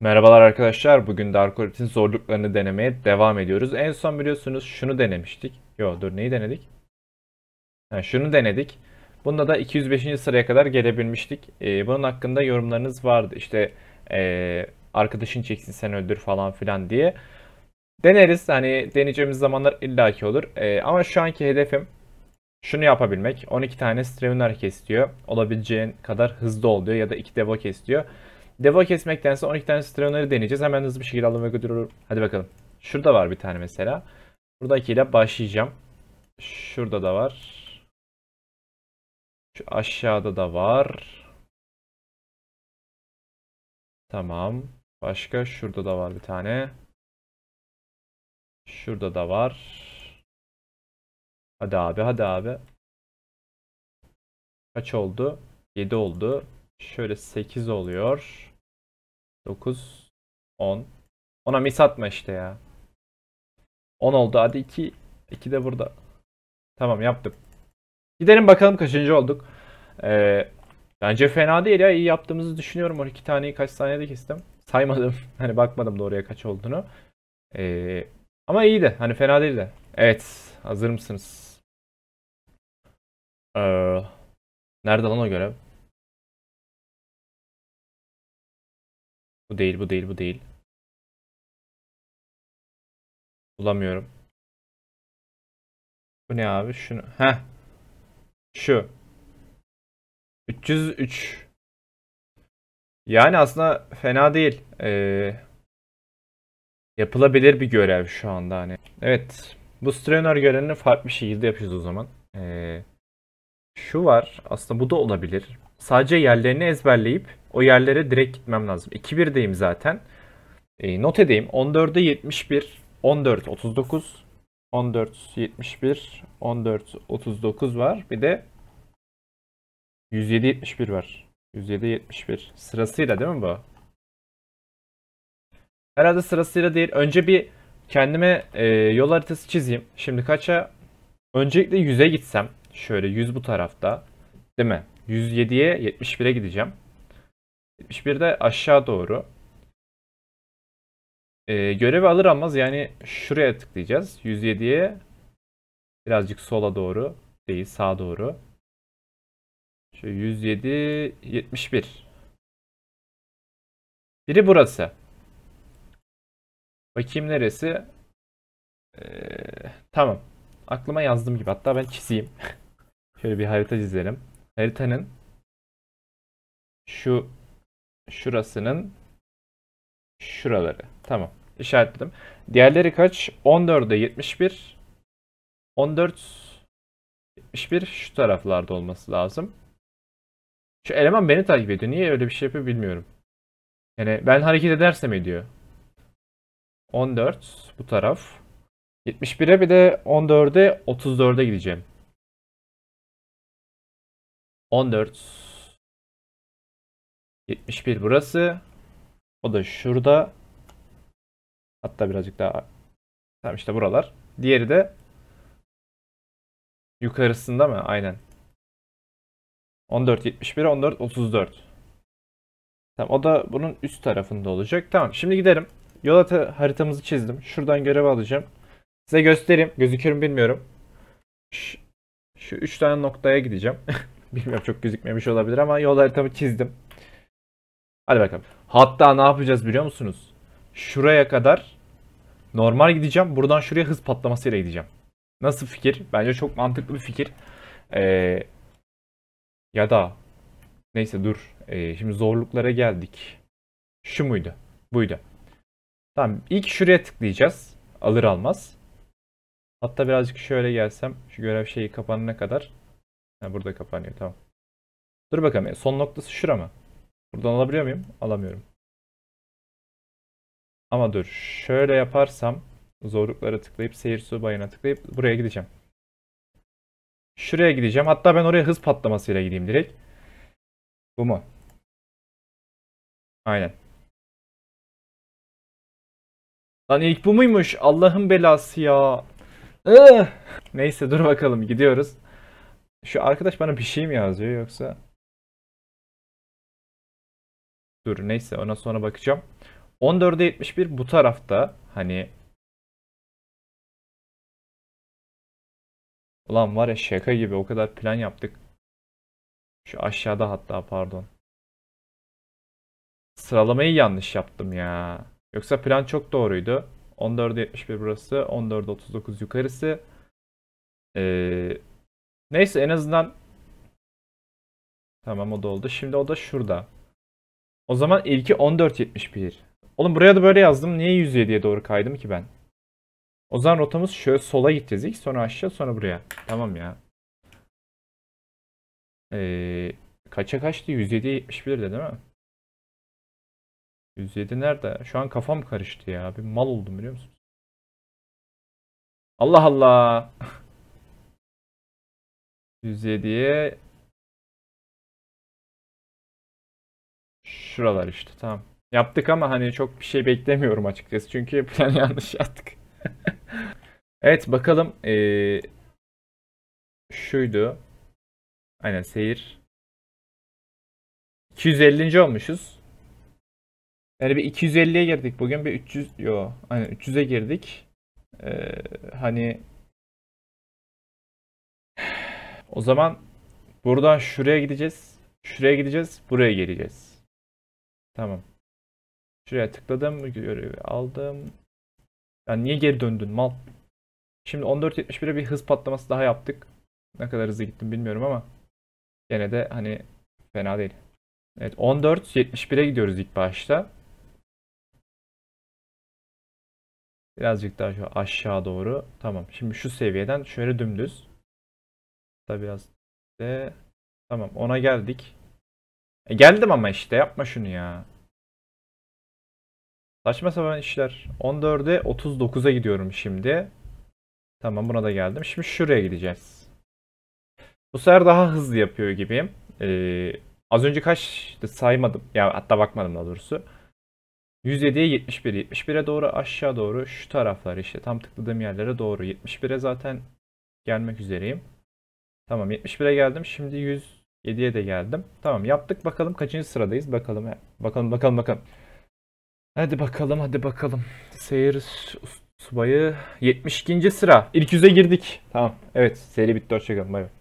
Merhabalar arkadaşlar. Bugün Dark Orbit'in zorluklarını denemeye devam ediyoruz. En son biliyorsunuz şunu denemiştik. Yo dur neyi denedik? Yani şunu denedik. Bunda da 205. sıraya kadar gelebilmiştik. Ee, bunun hakkında yorumlarınız vardı. İşte ee, arkadaşın çeksin sen öldür falan filan diye. Deneriz. Hani deneyeceğimiz zamanlar illaki olur. E, ama şu anki hedefim şunu yapabilmek. 12 tane Strevener kesiyor. Olabileceğin kadar hızlı oluyor ya da 2 devo kesiyor. Deva kesmektense 12 tane Stranon'ları deneyeceğiz. Hemen hızlı bir şekilde alalım ve götürüyorum. Hadi bakalım. Şurada var bir tane mesela. Buradakiyle başlayacağım. Şurada da var. Şu aşağıda da var. Tamam. Başka şurada da var bir tane. Şurada da var. Hadi abi hadi abi. Kaç oldu? 7 oldu. Şöyle 8 oluyor. 9, 10. Ona mis atma işte ya. 10 oldu hadi 2. 2 de burada. Tamam yaptım. Gidelim bakalım kaçıncı olduk. Ee, bence fena değil ya. İyi yaptığımızı düşünüyorum. O iki taneyi kaç saniyede kestim. Saymadım. Hani bakmadım doğruya kaç olduğunu. Ee, ama iyiydi. Hani fena değildi. Evet. Hazır mısınız? Ee, nerede lan o görev? Bu değil, bu değil, bu değil. Bulamıyorum. Bu ne abi? Şunu. Heh. Şu. 303. Yani aslında fena değil. Ee, yapılabilir bir görev şu anda hani. Evet. Bu Stranor görevini farklı bir şekilde yapacağız o zaman. Ee, şu var. Aslında bu da olabilir. Sadece yerlerini ezberleyip o yerlere direkt gitmem lazım. 2-1'deyim zaten. E, not edeyim. 14'e 71, 14, 39, 14, 71, 14, 39 var. Bir de 107, 71 var. 107, 71. Sırasıyla değil mi bu? Herhalde sırasıyla değil. Önce bir kendime e, yol haritası çizeyim. Şimdi kaça? Öncelikle 100'e gitsem. Şöyle 100 bu tarafta. Değil mi? 107'ye 71'e gideceğim. 71'de aşağı doğru. Ee, görevi alır almaz yani şuraya tıklayacağız. 107'ye birazcık sola doğru değil sağa doğru. Şöyle 107 71. Biri burası. Bakayım neresi? Ee, tamam aklıma yazdığım gibi hatta ben çizeyim. Şöyle bir harita çizelim. Haritanın şu şurasının şuraları. Tamam. İşaretledim. Diğerleri kaç? 14'e 71. 14 71 şu taraflarda olması lazım. Şu eleman beni takip ediyor. Niye öyle bir şey yapıyor bilmiyorum. Yani ben hareket edersem ediyor. 14 bu taraf. 71'e bir de 14'e 34'e gideceğim. 14 71 burası. O da şurada. Hatta birazcık daha. Tam işte buralar. Diğeri de yukarısında mı? Aynen. 14 71 14 34. Tamam o da bunun üst tarafında olacak. Tamam şimdi giderim. Yol haritamızı çizdim. Şuradan görev alacağım. Size göstereyim. Gözükür mü bilmiyorum. Şu, şu üç tane noktaya gideceğim. bilmiyorum çok gözükmemiş olabilir ama yol haritamı çizdim. Hadi bakalım. Hatta ne yapacağız biliyor musunuz? Şuraya kadar normal gideceğim. Buradan şuraya hız patlamasıyla gideceğim. Nasıl fikir? Bence çok mantıklı bir fikir. Ee, ya da neyse dur. Ee, şimdi zorluklara geldik. Şu muydu? Buydu. Tamam. ilk şuraya tıklayacağız. Alır almaz. Hatta birazcık şöyle gelsem şu görev şeyi kapanana kadar. Ha, burada kapanıyor tamam. Dur bakalım e, son noktası şura mı? Buradan alabiliyor muyum? Alamıyorum. Ama dur şöyle yaparsam zorluklara tıklayıp seyir bayına tıklayıp buraya gideceğim. Şuraya gideceğim. Hatta ben oraya hız patlamasıyla gideyim direkt. Bu mu? Aynen. Lan ilk bu muymuş? Allah'ın belası ya. Neyse dur bakalım gidiyoruz. Şu arkadaş bana bir şey mi yazıyor yoksa? Dur neyse ona sonra bakacağım. 14'e 71 bu tarafta hani Ulan var ya şaka gibi o kadar plan yaptık. Şu aşağıda hatta pardon. Sıralamayı yanlış yaptım ya. Yoksa plan çok doğruydu. 14.71 burası. 14.39 yukarısı. Ee, neyse en azından Tamam o da oldu. Şimdi o da şurada. O zaman ilki 14.71. Oğlum buraya da böyle yazdım. Niye 107'ye doğru kaydım ki ben? O zaman rotamız şöyle sola gideceğiz ilk. Sonra aşağı sonra buraya. Tamam ya. Ee, kaça kaçtı? 107'ye 71'de değil mi? 107 nerede? Şu an kafam karıştı ya. Bir mal oldum biliyor musun? Allah Allah. 107'ye şuralar işte tamam. Yaptık ama hani çok bir şey beklemiyorum açıkçası. Çünkü plan yanlış yaptık. evet bakalım. Ee, şuydu. Aynen seyir. 250. olmuşuz. Yani bir 250'ye girdik bugün bir 300 yo hani 300'e girdik. Ee, hani o zaman buradan şuraya gideceğiz. Şuraya gideceğiz. Buraya geleceğiz. Tamam. Şuraya tıkladım. Görevi aldım. Yani niye geri döndün mal? Şimdi 14.71'e bir hız patlaması daha yaptık. Ne kadar hızlı gittim bilmiyorum ama gene de hani fena değil. Evet 14.71'e gidiyoruz ilk başta. Birazcık daha şu aşağı doğru. Tamam. Şimdi şu seviyeden şöyle dümdüz. Da biraz de tamam ona geldik. E geldim ama işte yapma şunu ya. Saçma sapan işler. 14'e 39'a gidiyorum şimdi. Tamam buna da geldim. Şimdi şuraya gideceğiz. Bu sefer daha hızlı yapıyor gibiyim. Ee, az önce kaç saymadım. Ya hatta bakmadım daha doğrusu. 107'ye 71. 71'e doğru aşağı doğru şu taraflar işte tam tıkladığım yerlere doğru. 71'e zaten gelmek üzereyim. Tamam 71'e geldim. Şimdi 107'ye de geldim. Tamam yaptık bakalım kaçıncı sıradayız. Bakalım bakalım bakalım bakalım. Hadi bakalım hadi bakalım. Seyir subayı 72. sıra. İlk yüze girdik. Tamam evet seri bitti hoşçakalın bay bay.